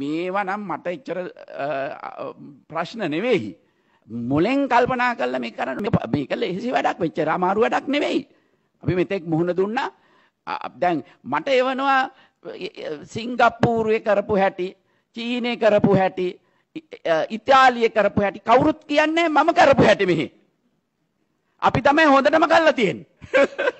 මේවා නම් මට එච්චර ප්‍රශ්න නෙවෙයි. මුලෙන් කල්පනා කළා මේ කරන්න මේ කළ එහෙසි වැඩක් වෙච්ච අමාරු වැඩක් නෙවෙයි. අපි මෙතෙක් මුහුණ දුන්නා දැන් මට එවනවා සිංගප්පූරුවේ කරපු හැටි, චීනේ කරපු හැටි, ඉතාලියේ කරපු හැටි කවුරුත් කියන්නේ මම කරපු හැටි මෙහි. අපි තමයි හොඳටම කරලා තියෙන්නේ.